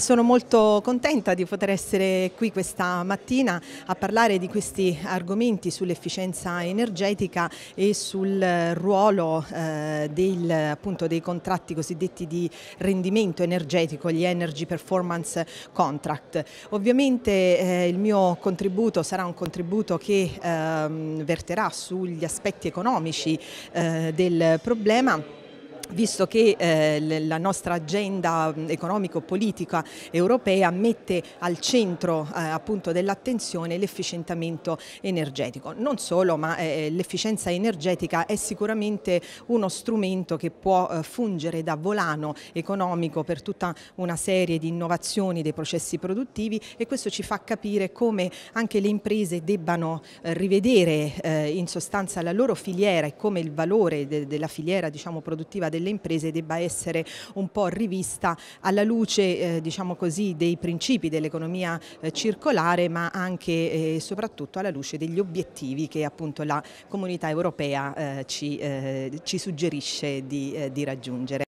Sono molto contenta di poter essere qui questa mattina a parlare di questi argomenti sull'efficienza energetica e sul ruolo eh, del, appunto, dei contratti cosiddetti di rendimento energetico, gli Energy Performance Contract. Ovviamente eh, il mio contributo sarà un contributo che eh, verterà sugli aspetti economici eh, del problema visto che eh, la nostra agenda economico-politica europea mette al centro eh, dell'attenzione l'efficientamento energetico. Non solo, ma eh, eh, l'efficienza energetica è sicuramente uno strumento che può eh, fungere da volano economico per tutta una serie di innovazioni dei processi produttivi e questo ci fa capire come anche le imprese debbano eh, rivedere in sostanza la loro filiera e come il valore de della filiera diciamo, produttiva del delle imprese debba essere un po' rivista alla luce eh, diciamo così, dei principi dell'economia eh, circolare ma anche eh, e eh, soprattutto alla luce degli obiettivi che appunto la comunità europea eh, ci, eh, ci, suggerisce di, di raggiungere.